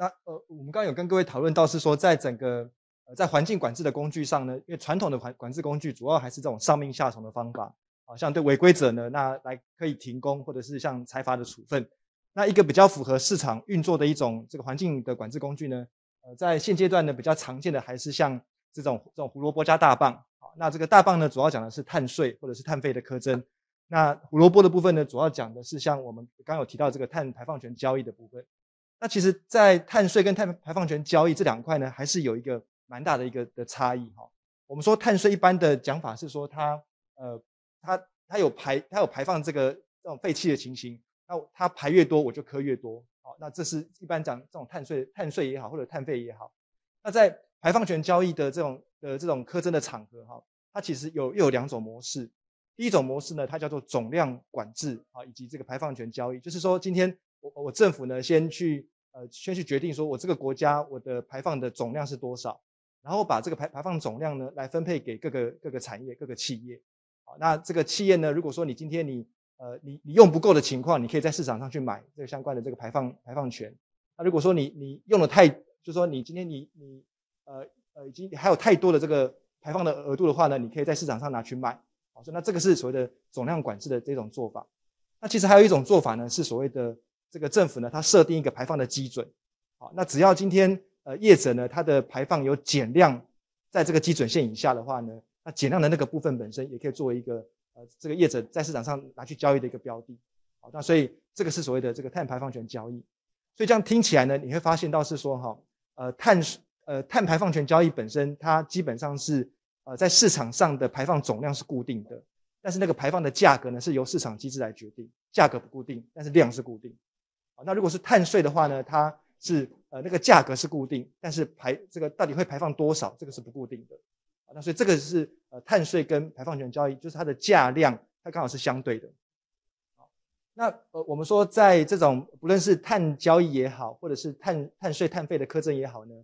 那呃，我们刚刚有跟各位讨论到是说，在整个呃在环境管制的工具上呢，因为传统的环管制工具主要还是这种上命下从的方法，啊，像对违规者呢，那来可以停工或者是像财阀的处分。那一个比较符合市场运作的一种这个环境的管制工具呢，呃，在现阶段呢比较常见的还是像这种这种胡萝卜加大棒。好，那这个大棒呢，主要讲的是碳税或者是碳费的苛征。那胡萝卜的部分呢，主要讲的是像我们刚有提到这个碳排放权交易的部分。那其实，在碳税跟碳排放权交易这两块呢，还是有一个蛮大的一个的差异哈。我们说碳税一般的讲法是说，它呃，它它有排，它有排放这个这种废气的情形，那它排越多，我就磕越多。好，那这是一般讲这种碳税碳税也好，或者碳费也好。那在排放权交易的这种的这种苛征的场合哈，它其实有又有两种模式。第一种模式呢，它叫做总量管制啊，以及这个排放权交易，就是说今天。我我政府呢，先去呃，先去决定说，我这个国家我的排放的总量是多少，然后把这个排排放总量呢，来分配给各个各个产业、各个企业。好，那这个企业呢，如果说你今天你呃，你你用不够的情况，你可以在市场上去买这个相关的这个排放排放权。那如果说你你用的太，就说你今天你你呃呃已经还有太多的这个排放的额度的话呢，你可以在市场上拿去卖。好，所以那这个是所谓的总量管制的这种做法。那其实还有一种做法呢，是所谓的。这个政府呢，它设定一个排放的基准，好，那只要今天呃业者呢，它的排放有减量，在这个基准线以下的话呢，那减量的那个部分本身也可以作为一个呃这个业者在市场上拿去交易的一个标的，好，那所以这个是所谓的这个碳排放权交易。所以这样听起来呢，你会发现到是说哈，呃碳呃碳排放权交易本身它基本上是呃在市场上的排放总量是固定的，但是那个排放的价格呢是由市场机制来决定，价格不固定，但是量是固定。那如果是碳税的话呢，它是呃那个价格是固定，但是排这个到底会排放多少，这个是不固定的。那所以这个是呃碳税跟排放权交易，就是它的价量它刚好是相对的。那呃我们说在这种不论是碳交易也好，或者是碳碳税碳费的苛征也好呢，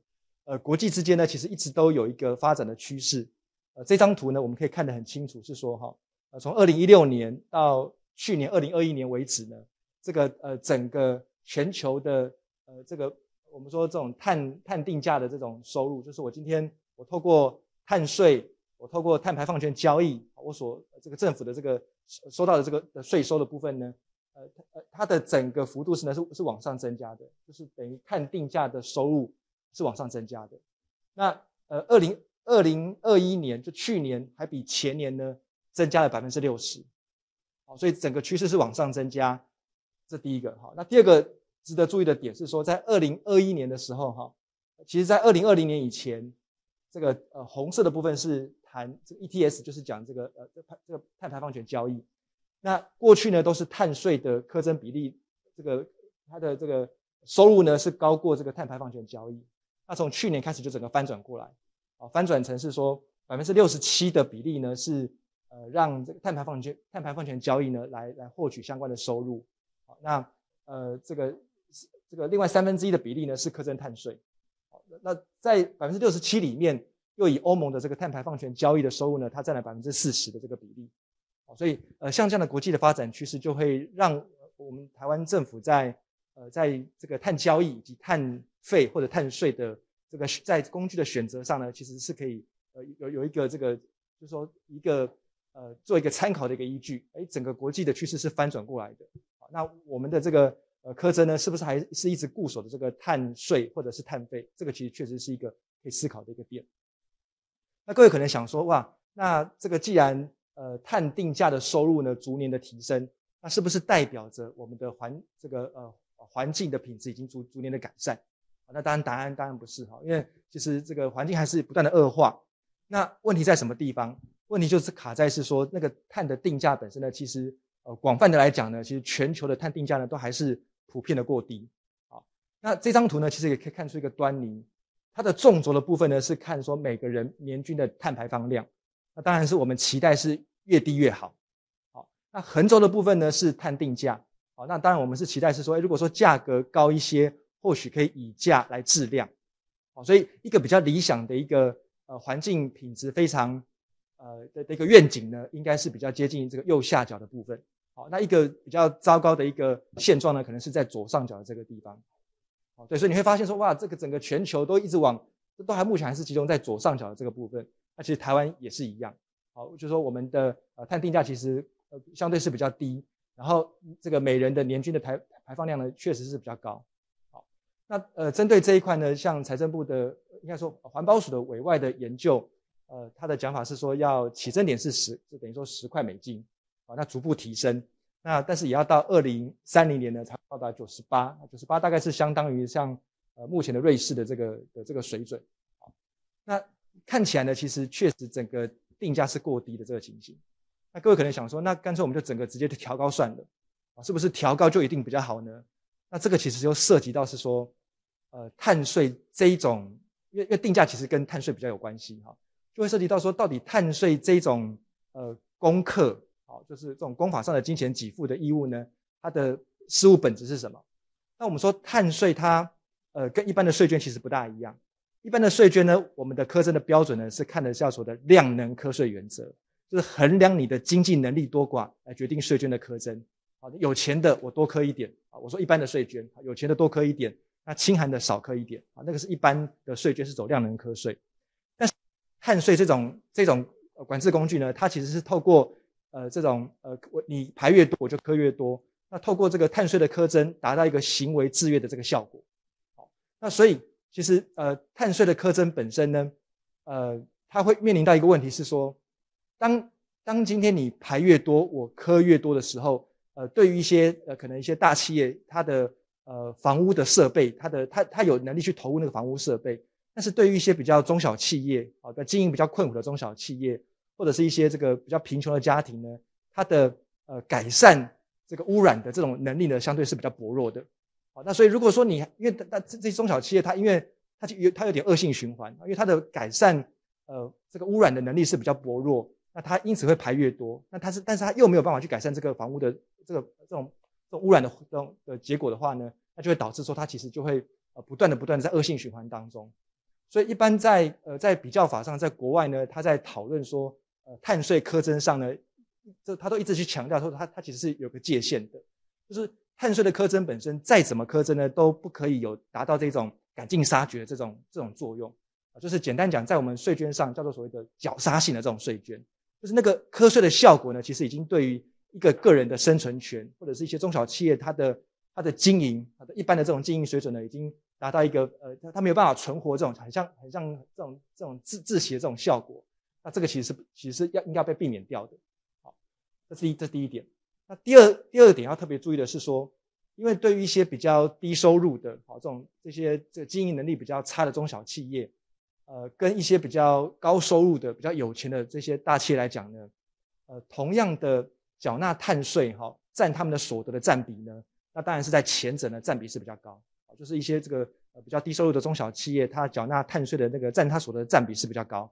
呃国际之间呢其实一直都有一个发展的趋势。呃这张图呢我们可以看得很清楚，是说哈，呃从二零一六年到去年二零二一年为止呢。这个呃，整个全球的呃，这个我们说这种碳碳定价的这种收入，就是我今天我透过碳税，我透过碳排放权交易，我所这个政府的这个收到的这个税收的部分呢，呃，它的整个幅度是呢是是往上增加的，就是等于碳定价的收入是往上增加的。那呃，二零二零二一年就去年还比前年呢增加了百分之六十，好，所以整个趋势是往上增加。这第一个哈，那第二个值得注意的点是说，在二零二一年的时候哈，其实在二零二零年以前，这个呃红色的部分是谈这 ETS，就是讲这个呃这碳这个碳排放权交易。那过去呢都是碳税的课征比例，这个它的这个收入呢是高过这个碳排放权交易。那从去年开始就整个翻转过来，啊翻转成是说百分之六十七的比例呢是呃让这个碳排放权碳排放权交易呢来来获取相关的收入。那呃，这个这个另外三分之一的比例呢，是苛征碳税。好，那在百分之六十七里面，又以欧盟的这个碳排放权交易的收入呢，它占了百分之四十的这个比例。所以呃，像这样的国际的发展趋势，就会让我们台湾政府在呃，在这个碳交易以及碳费或者碳税的这个在工具的选择上呢，其实是可以呃有有一个这个，就说一个呃做一个参考的一个依据。哎，整个国际的趋势是翻转过来的。那我们的这个呃，柯政呢，是不是还是一直固守的这个碳税或者是碳费？这个其实确实是一个可以思考的一个点。那各位可能想说，哇，那这个既然呃碳定价的收入呢，逐年的提升，那是不是代表着我们的环这个呃环境的品质已经逐逐年的改善？那当然答案当然不是哈，因为其实这个环境还是不断的恶化。那问题在什么地方？问题就是卡在是说那个碳的定价本身呢，其实。呃，广泛的来讲呢，其实全球的碳定价呢都还是普遍的过低。啊，那这张图呢，其实也可以看出一个端倪。它的纵轴的部分呢是看说每个人年均的碳排放量，那当然是我们期待是越低越好。好，那横轴的部分呢是碳定价。好，那当然我们是期待是说，如果说价格高一些，或许可以以价来质量。好，所以一个比较理想的一个呃环境品质非常呃的的一个愿景呢，应该是比较接近这个右下角的部分。好，那一个比较糟糕的一个现状呢，可能是在左上角的这个地方。好，对，所以你会发现说，哇，这个整个全球都一直往，都还目前还是集中在左上角的这个部分。那其实台湾也是一样。好，就说我们的呃碳定价其实呃相对是比较低，然后这个每人的年均的排排放量呢确实是比较高。好，那呃针对这一块呢，像财政部的应该说环保署的委外的研究，呃，他的讲法是说要起征点是十，就等于说十块美金。啊，那逐步提升，那但是也要到二零三零年呢，才到达九十八，九十八大概是相当于像呃目前的瑞士的这个的这个水准。那看起来呢，其实确实整个定价是过低的这个情形。那各位可能想说，那干脆我们就整个直接调高算了，啊，是不是调高就一定比较好呢？那这个其实就涉及到是说，呃，碳税这一种，因为因为定价其实跟碳税比较有关系哈，就会涉及到说到底碳税这一种呃功课。就是这种公法上的金钱给付的义务呢，它的事物本质是什么？那我们说碳税它，呃，跟一般的税捐其实不大一样。一般的税捐呢，我们的科征的标准呢是看的叫做的量能科税原则，就是衡量你的经济能力多寡来决定税捐的科征。啊，有钱的我多课一点啊，我说一般的税捐，有钱的多课一点，那清寒的少课一点啊，那个是一般的税捐是走量能科税。但是碳税这种这种管制工具呢，它其实是透过。呃，这种呃，我你排越多，我就磕越多。那透过这个碳税的苛征，达到一个行为制约的这个效果。好，那所以其实呃，碳税的苛征本身呢，呃，它会面临到一个问题是说，当当今天你排越多，我磕越多的时候，呃，对于一些呃可能一些大企业，它的呃房屋的设备，它的它它有能力去投入那个房屋设备，但是对于一些比较中小企业，好的经营比较困苦的中小企业。或者是一些这个比较贫穷的家庭呢，它的呃改善这个污染的这种能力呢，相对是比较薄弱的。好，那所以如果说你因为那这这些中小企业，它因为它有它有点恶性循环，因为它的改善呃这个污染的能力是比较薄弱，那它因此会排越多，那它是但是它又没有办法去改善这个房屋的这个这种这种污染的这种的结果的话呢，那就会导致说它其实就会呃不断的不断的在恶性循环当中。所以一般在呃在比较法上，在国外呢，他在讨论说。呃，碳税苛征上呢，这他都一直去强调说，他他其实是有个界限的，就是碳税的苛征本身再怎么苛征呢，都不可以有达到这种赶尽杀绝这种这种作用。啊，就是简单讲，在我们税捐上叫做所谓的绞杀性的这种税捐，就是那个苛税的效果呢，其实已经对于一个个人的生存权，或者是一些中小企业，它的它的经营，它的一般的这种经营水准呢，已经达到一个呃，它它没有办法存活这种很像很像这种这种自自的这种效果。那这个其实是其实要应该被避免掉的，好，这是一这是第一点。那第二第二点要特别注意的是说，因为对于一些比较低收入的好这种这些这经营能力比较差的中小企业，呃，跟一些比较高收入的、比较有钱的这些大企业来讲呢，呃，同样的缴纳碳税哈，占他们的所得的占比呢，那当然是在前者呢占比是比较高，就是一些这个比较低收入的中小企业，它缴纳碳税的那个占它所得的占比是比较高。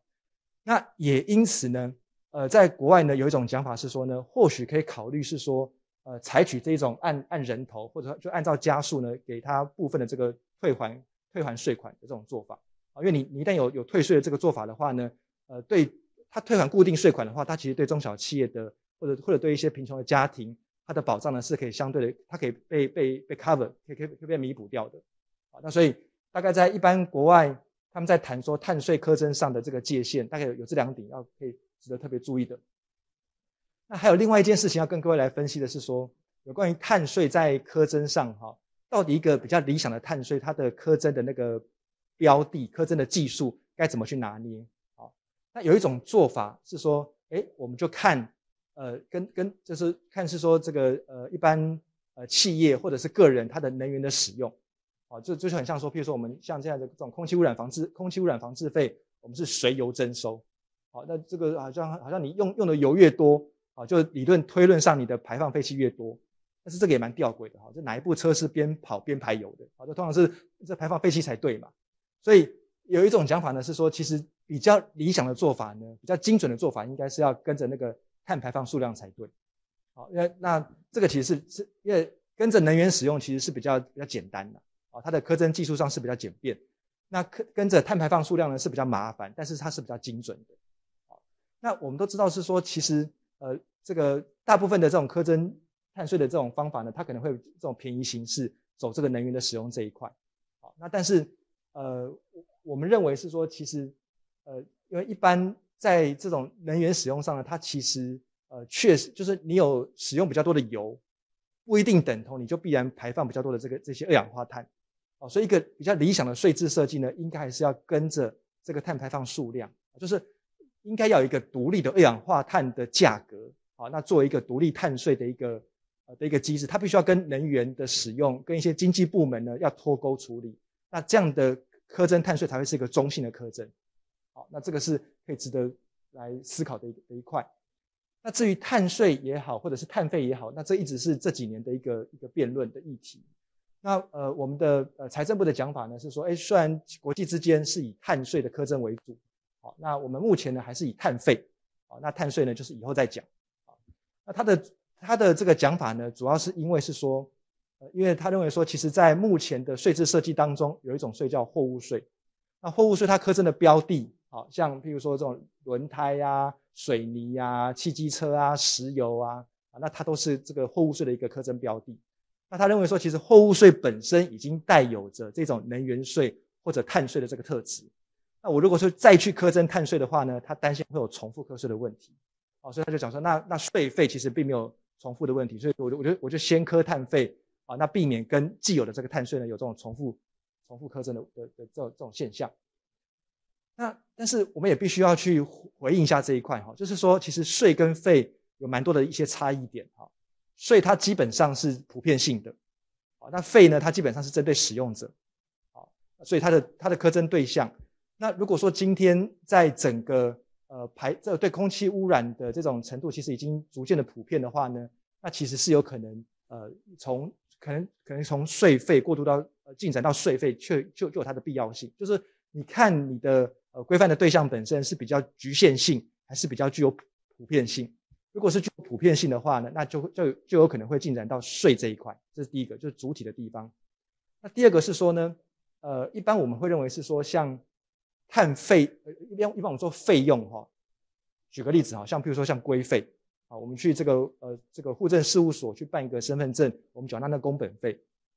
那也因此呢，呃，在国外呢有一种讲法是说呢，或许可以考虑是说，呃，采取这种按按人头或者说就按照家数呢给他部分的这个退还退还税款的这种做法啊，因为你你一旦有有退税的这个做法的话呢，呃，对他退还固定税款的话，他其实对中小企业的或者或者对一些贫穷的家庭，他的保障呢是可以相对的，它可以被被被 cover，可以可以可以被弥补掉的啊。那所以大概在一般国外。他们在谈说碳税课征上的这个界限，大概有有这两点要可以值得特别注意的。那还有另外一件事情要跟各位来分析的是说，有关于碳税在课征上哈，到底一个比较理想的碳税，它的课征的那个标的、课征的技术该怎么去拿捏？好，那有一种做法是说，哎，我们就看，呃，跟跟就是看是说这个呃，一般呃企业或者是个人，它的能源的使用。啊，这就是很像说，譬如说我们像现在的这种空气污染防治、空气污染防治费，我们是随油征收。好，那这个好像好像你用用的油越多，啊，就理论推论上你的排放废气越多。但是这个也蛮吊诡的哈，就哪一部车是边跑边排油的？啊，这通常是这排放废气才对嘛。所以有一种讲法呢，是说其实比较理想的做法呢，比较精准的做法应该是要跟着那个碳排放数量才对。好，那那这个其实是是因为跟着能源使用其实是比较比较简单的。哦，它的苛征技术上是比较简便，那跟跟着碳排放数量呢是比较麻烦，但是它是比较精准的。哦、那我们都知道是说，其实呃，这个大部分的这种苛征碳税的这种方法呢，它可能会这种便宜形式走这个能源的使用这一块。好，那但是呃，我们认为是说，其实呃，因为一般在这种能源使用上呢，它其实呃确实就是你有使用比较多的油，不一定等同你就必然排放比较多的这个这些二氧化碳。所以，一个比较理想的税制设计呢，应该还是要跟着这个碳排放数量，就是应该要一个独立的二氧化碳的价格，好，那作为一个独立碳税的一个呃的一个机制，它必须要跟能源的使用、跟一些经济部门呢要脱钩处理，那这样的苛征碳税才会是一个中性的苛征。好，那这个是可以值得来思考的的一块。那至于碳税也好，或者是碳费也好，那这一直是这几年的一个一个辩论的议题。那呃，我们的呃财政部的讲法呢是说，哎，虽然国际之间是以碳税的苛征为主，好，那我们目前呢还是以碳费，好，那碳税呢就是以后再讲，好，那他的他的这个讲法呢，主要是因为是说，呃，因为他认为说，其实在目前的税制设计当中，有一种税叫货物税，那货物税它苛征的标的，好像譬如说这种轮胎呀、水泥呀、汽机车啊、石油啊，啊，那它都是这个货物税的一个苛征标的。那他认为说，其实货物税本身已经带有着这种能源税或者碳税的这个特质。那我如果说再去苛征碳税的话呢，他担心会有重复课税的问题。哦，所以他就讲说，那那税费其实并没有重复的问题，所以，我我就我就先苛碳费啊，那避免跟既有的这个碳税呢有这种重复、重复苛征的的的这种这种现象。那但是我们也必须要去回应一下这一块哈，就是说其实税跟费有蛮多的一些差异点哈。所以它基本上是普遍性的，啊，那肺呢？它基本上是针对使用者，好，所以它的它的苛征对象。那如果说今天在整个呃排这对空气污染的这种程度，其实已经逐渐的普遍的话呢，那其实是有可能呃从可能可能从税费过渡到进展到税费，确就就有它的必要性。就是你看你的呃规范的对象本身是比较局限性，还是比较具有普遍性？如果是具有普遍性的话呢，那就就就有可能会进展到税这一块，这是第一个，就是主体的地方。那第二个是说呢，呃，一般我们会认为是说像碳费，呃，一般一般我们说费用哈。举个例子哈，像比如说像规费，啊，我们去这个呃这个户政事务所去办一个身份证，我们缴纳那个工本费。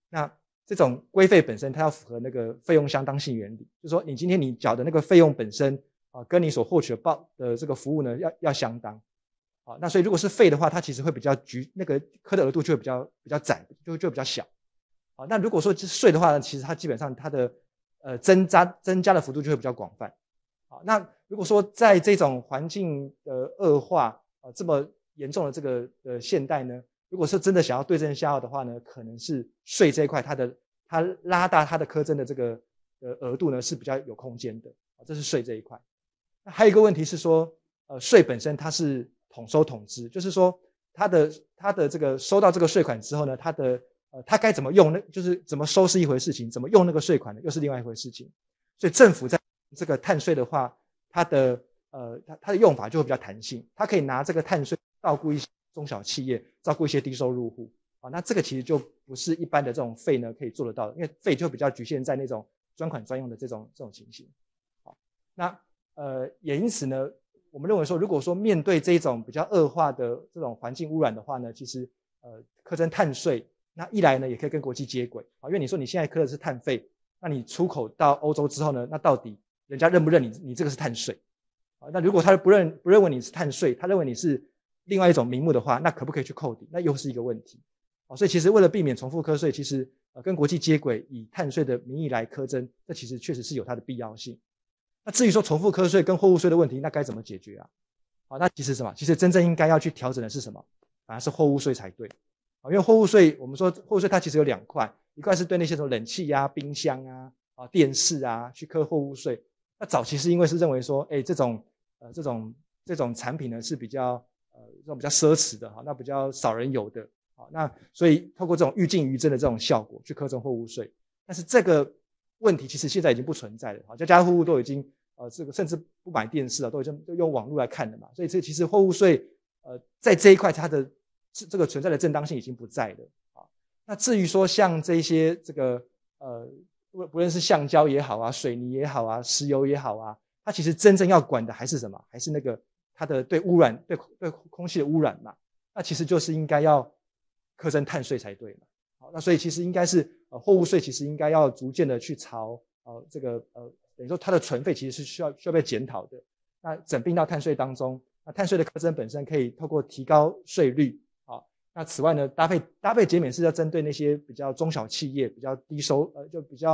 那这种规费本身它要符合那个费用相当性原理，就说你今天你缴的那个费用本身啊，跟你所获取报的这个服务呢，要要相当。啊，那所以如果是肺的话，它其实会比较局，那个科的额度就会比较比较窄，就就比较小。啊，那如果说税的话，呢，其实它基本上它的呃增加增加的幅度就会比较广泛。啊，那如果说在这种环境的恶化啊这么严重的这个呃现代呢，如果是真的想要对症下药的话呢，可能是税这一块它的它拉大它的科征的这个呃额度呢是比较有空间的啊，这是税这一块。那还有一个问题是说，呃，税本身它是。统收统支，就是说，他的他的这个收到这个税款之后呢，他的呃，他该怎么用？那就是怎么收是一回事情，怎么用那个税款又是另外一回事情。所以政府在这个碳税的话，它的呃，它它的用法就会比较弹性，它可以拿这个碳税照顾一些中小企业，照顾一些低收入户啊。那这个其实就不是一般的这种费呢可以做得到的，因为费就比较局限在那种专款专用的这种这种情形。好，那呃，也因此呢。我们认为说，如果说面对这一种比较恶化的这种环境污染的话呢，其实呃，苛征碳税，那一来呢，也可以跟国际接轨啊。因为你说你现在苛的是碳费，那你出口到欧洲之后呢，那到底人家认不认你？你这个是碳税啊？那如果他不认，不认为你是碳税，他认为你是另外一种名目的话，那可不可以去扣抵？那又是一个问题啊。所以其实为了避免重复苛税，其实呃，跟国际接轨，以碳税的名义来苛征，那其实确实是有它的必要性。那至于说重复课税跟货物税的问题，那该怎么解决啊？好，那其实什么？其实真正应该要去调整的是什么？反而是货物税才对啊。因为货物税，我们说货物税它其实有两块，一块是对那些什么冷气啊、冰箱啊、啊电视啊去课货物税。那早期是因为是认为说，哎，这种呃这种这种产品呢是比较呃这种比较奢侈的哈，那比较少人有的好，那所以透过这种愈进愈深的这种效果去课这种货物税。但是这个问题其实现在已经不存在了好，家家户户都已经。呃，这个甚至不买电视了，都已经用网络来看了嘛。所以这其实货物税，呃，在这一块它的这个存在的正当性已经不在了啊。那至于说像这些这个呃，不不论是橡胶也好啊，水泥也好啊，石油也好啊，它其实真正要管的还是什么？还是那个它的对污染、对对空气的污染嘛。那其实就是应该要课征碳税才对嘛。好，那所以其实应该是货物税，其实应该要逐渐的去朝呃这个呃。等于说，它的存废其实是需要需要被检讨的。那整并到碳税当中，那碳税的课征本身可以透过提高税率，啊。那此外呢，搭配搭配减免是要针对那些比较中小企业、比较低收呃，就比较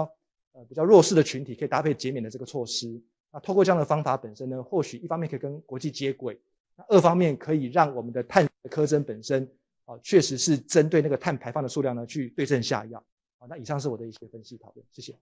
呃比较弱势的群体，可以搭配减免的这个措施。那透过这样的方法本身呢，或许一方面可以跟国际接轨，那二方面可以让我们的碳课征本身，啊，确实是针对那个碳排放的数量呢去对症下药。好，那以上是我的一些分析讨论，谢谢。